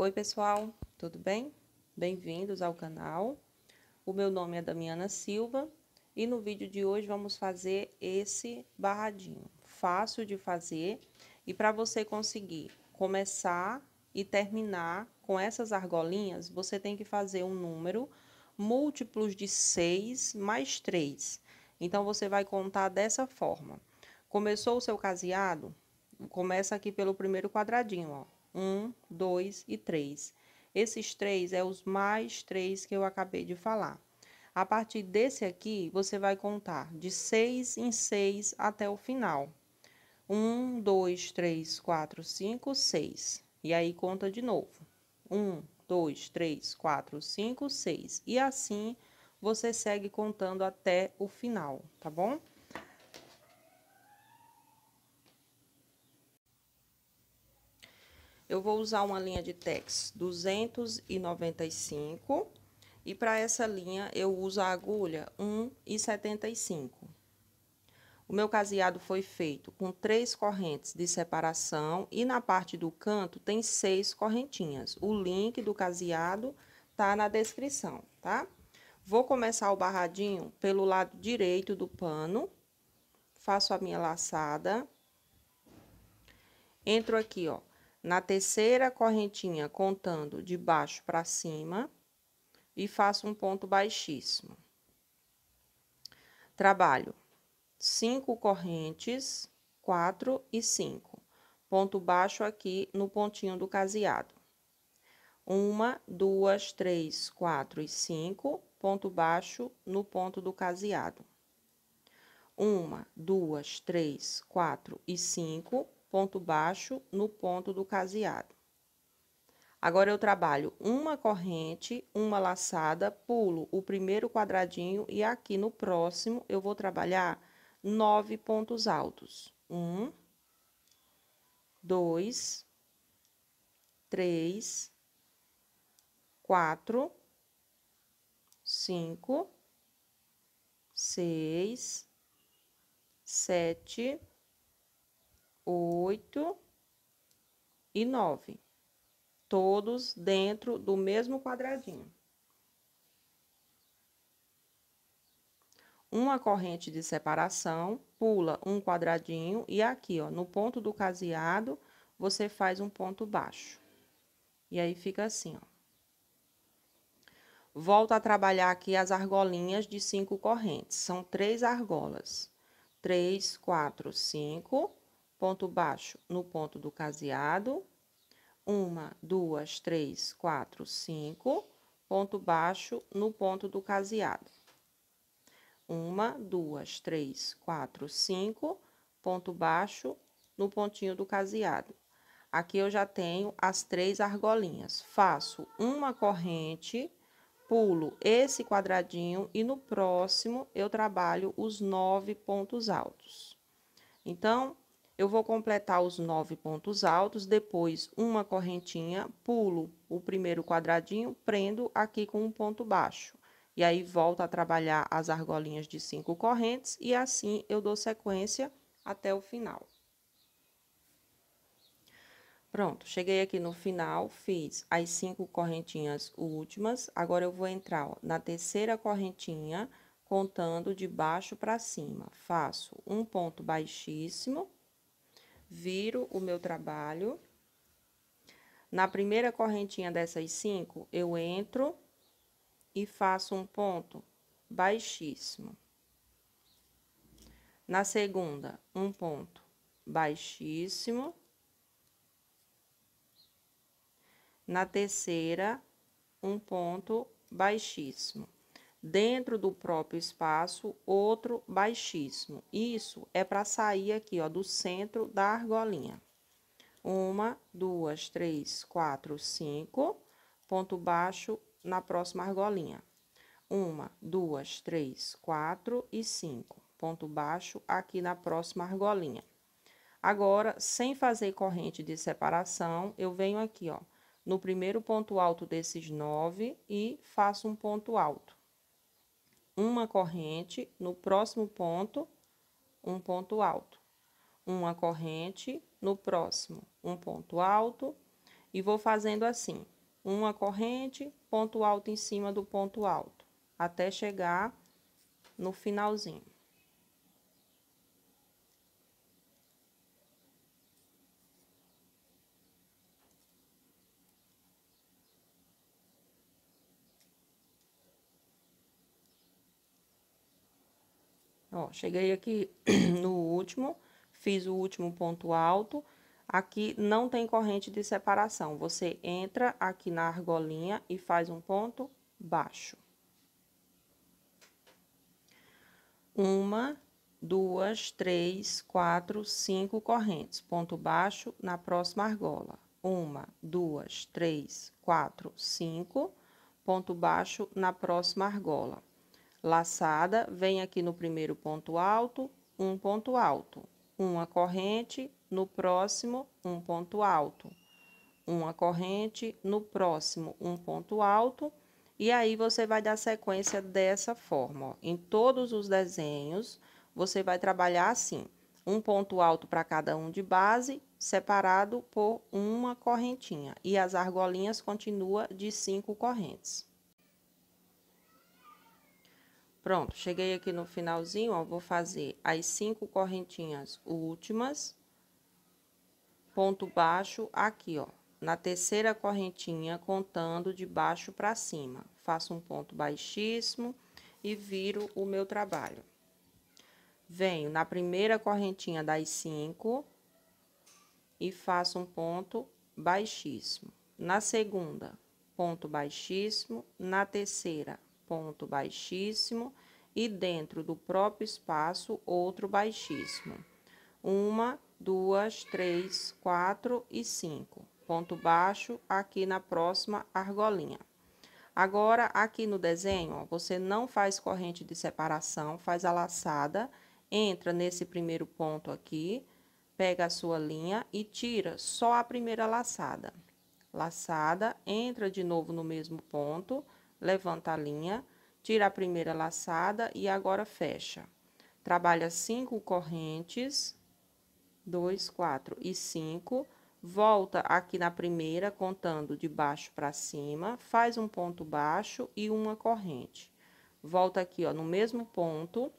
Oi, pessoal, tudo bem? Bem-vindos ao canal. O meu nome é Damiana Silva e no vídeo de hoje vamos fazer esse barradinho. Fácil de fazer e para você conseguir começar e terminar com essas argolinhas, você tem que fazer um número múltiplos de 6 mais 3. Então, você vai contar dessa forma. Começou o seu caseado? Começa aqui pelo primeiro quadradinho, ó 1, 2 e 3. Esses três é os mais três que eu acabei de falar. A partir desse aqui, você vai contar de 6 em 6 até o final. 1, 2, 3, 4, 5, 6. E aí conta de novo. 1, 2, 3, 4, 5, 6. E assim você segue contando até o final, tá bom? eu vou usar uma linha de tex 295 e para essa linha eu uso a agulha 1,75. O meu caseado foi feito com três correntes de separação e na parte do canto tem seis correntinhas. O link do caseado tá na descrição, tá? Vou começar o barradinho pelo lado direito do pano, faço a minha laçada, entro aqui, ó, na terceira correntinha, contando de baixo para cima, e faço um ponto baixíssimo. Trabalho cinco correntes, quatro e cinco. Ponto baixo aqui no pontinho do caseado. Uma, duas, três, quatro e cinco, ponto baixo no ponto do caseado. Uma, duas, três, quatro e cinco, ponto baixo no ponto do caseado. Agora eu trabalho uma corrente, uma laçada, pulo o primeiro quadradinho e aqui no próximo eu vou trabalhar nove pontos altos. Um, dois, três, quatro, cinco, seis, sete, oito e nove, todos dentro do mesmo quadradinho. Uma corrente de separação, pula um quadradinho e aqui, ó, no ponto do caseado, você faz um ponto baixo. E aí fica assim, ó. Volto a trabalhar aqui as argolinhas de cinco correntes. São três argolas. Três, quatro, cinco ponto baixo no ponto do caseado, uma, duas, três, quatro, cinco, ponto baixo no ponto do caseado. Uma, duas, três, quatro, cinco, ponto baixo no pontinho do caseado. Aqui eu já tenho as três argolinhas. Faço uma corrente, pulo esse quadradinho e no próximo eu trabalho os nove pontos altos. Então, eu vou completar os nove pontos altos, depois uma correntinha, pulo o primeiro quadradinho, prendo aqui com um ponto baixo. E aí, volto a trabalhar as argolinhas de cinco correntes e assim eu dou sequência até o final. Pronto, cheguei aqui no final, fiz as cinco correntinhas últimas. Agora, eu vou entrar ó, na terceira correntinha, contando de baixo para cima. Faço um ponto baixíssimo viro o meu trabalho. Na primeira correntinha dessas cinco, eu entro e faço um ponto baixíssimo. Na segunda, um ponto baixíssimo. Na terceira, um ponto baixíssimo dentro do próprio espaço, outro baixíssimo. Isso é para sair aqui, ó, do centro da argolinha. Uma, duas, três, quatro, cinco, ponto baixo na próxima argolinha. Uma, duas, três, quatro e cinco, ponto baixo aqui na próxima argolinha. Agora, sem fazer corrente de separação, eu venho aqui, ó, no primeiro ponto alto desses nove e faço um ponto alto uma corrente no próximo ponto, um ponto alto. Uma corrente no próximo, um ponto alto. E vou fazendo assim: uma corrente, ponto alto em cima do ponto alto, até chegar no finalzinho. Ó, cheguei aqui no último, fiz o último ponto alto. Aqui não tem corrente de separação. Você entra aqui na argolinha e faz um ponto baixo. Uma, duas, três, quatro, cinco correntes. Ponto baixo na próxima argola. Uma, duas, três, quatro, cinco. Ponto baixo na próxima argola. Laçada, vem aqui no primeiro ponto alto, um ponto alto. Uma corrente, no próximo, um ponto alto. Uma corrente, no próximo, um ponto alto. E aí você vai dar sequência dessa forma. Ó. Em todos os desenhos, você vai trabalhar assim: um ponto alto para cada um de base, separado por uma correntinha. E as argolinhas continua de cinco correntes. Pronto, cheguei aqui no finalzinho, ó, vou fazer as cinco correntinhas últimas, ponto baixo aqui, ó, na terceira correntinha, contando de baixo para cima. Faço um ponto baixíssimo e viro o meu trabalho. Venho na primeira correntinha das cinco e faço um ponto baixíssimo. Na segunda, ponto baixíssimo. Na terceira, ponto baixíssimo e dentro do próprio espaço outro baixíssimo. Uma, duas, três, quatro e cinco. Ponto baixo aqui na próxima argolinha. Agora, aqui no desenho, ó, você não faz corrente de separação, faz a laçada, entra nesse primeiro ponto aqui, pega a sua linha e tira só a primeira laçada. Laçada, entra de novo no mesmo ponto, levanta a linha, tira a primeira laçada e agora fecha. Trabalha cinco correntes, dois, quatro e cinco. Volta aqui na primeira, contando de baixo para cima, faz um ponto baixo e uma corrente. Volta aqui, ó, no mesmo ponto,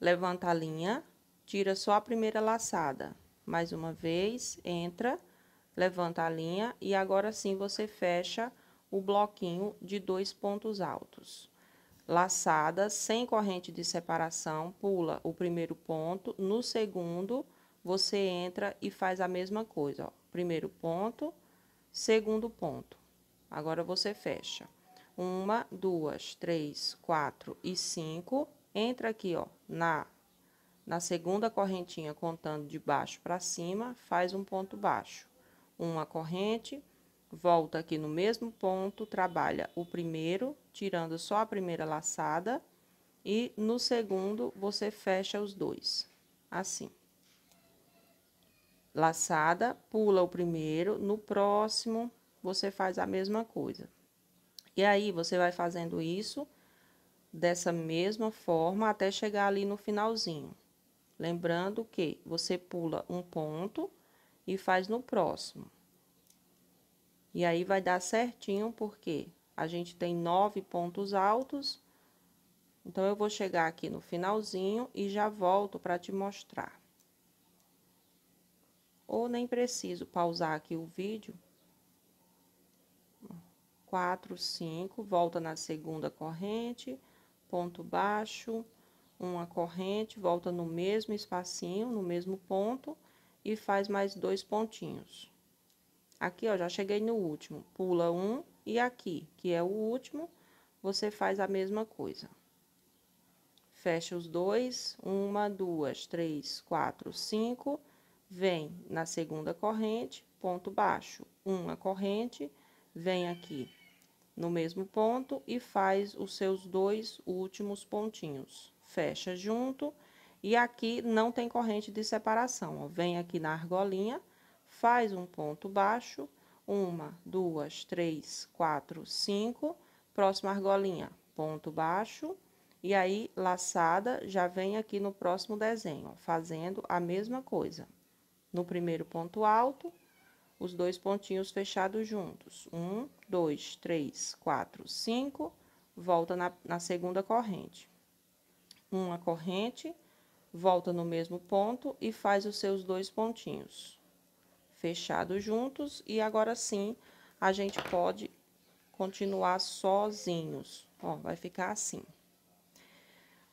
levanta a linha, tira só a primeira laçada. Mais uma vez, entra, levanta a linha e agora sim você fecha o bloquinho de dois pontos altos. Laçada, sem corrente de separação, pula o primeiro ponto, no segundo você entra e faz a mesma coisa, ó. Primeiro ponto, segundo ponto. Agora você fecha. Uma, duas, três, quatro e cinco. Entra aqui, ó, na na segunda correntinha, contando de baixo para cima, faz um ponto baixo. Uma corrente, volta aqui no mesmo ponto, trabalha o primeiro, tirando só a primeira laçada, e no segundo você fecha os dois, assim. Laçada, pula o primeiro, no próximo você faz a mesma coisa. E aí, você vai fazendo isso dessa mesma forma até chegar ali no finalzinho. Lembrando que você pula um ponto e faz no próximo. E aí vai dar certinho, porque a gente tem nove pontos altos. Então, eu vou chegar aqui no finalzinho e já volto para te mostrar. Ou nem preciso pausar aqui o vídeo. Quatro, cinco, volta na segunda corrente, ponto baixo, uma corrente, volta no mesmo espacinho, no mesmo ponto, e faz mais dois pontinhos. Aqui, ó, já cheguei no último, pula um e aqui, que é o último, você faz a mesma coisa. Fecha os dois, uma, duas, três, quatro, cinco, vem na segunda corrente, ponto baixo, uma corrente, vem aqui no mesmo ponto e faz os seus dois últimos pontinhos. Fecha junto e aqui não tem corrente de separação, ó, vem aqui na argolinha, faz um ponto baixo, uma, duas, três, quatro, cinco, próxima argolinha, ponto baixo, e aí laçada já vem aqui no próximo desenho, fazendo a mesma coisa. No primeiro ponto alto, os dois pontinhos fechados juntos, um, dois, três, quatro, cinco, volta na, na segunda corrente. Uma corrente, volta no mesmo ponto e faz os seus dois pontinhos fechados juntos e agora sim a gente pode continuar sozinhos. Ó, vai ficar assim.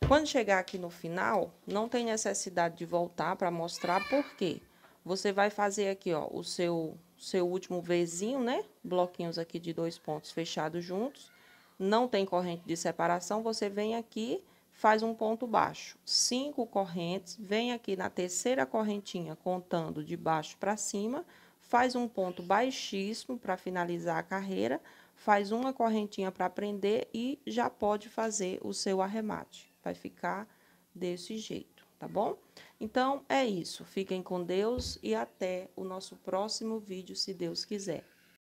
Quando chegar aqui no final, não tem necessidade de voltar para mostrar por quê. Você vai fazer aqui, ó, o seu seu último vezinho, né? Bloquinhos aqui de dois pontos fechados juntos. Não tem corrente de separação, você vem aqui faz um ponto baixo. Cinco correntes, vem aqui na terceira correntinha, contando de baixo para cima, faz um ponto baixíssimo para finalizar a carreira, faz uma correntinha para prender e já pode fazer o seu arremate. Vai ficar desse jeito, tá bom? Então, é isso. Fiquem com Deus e até o nosso próximo vídeo, se Deus quiser.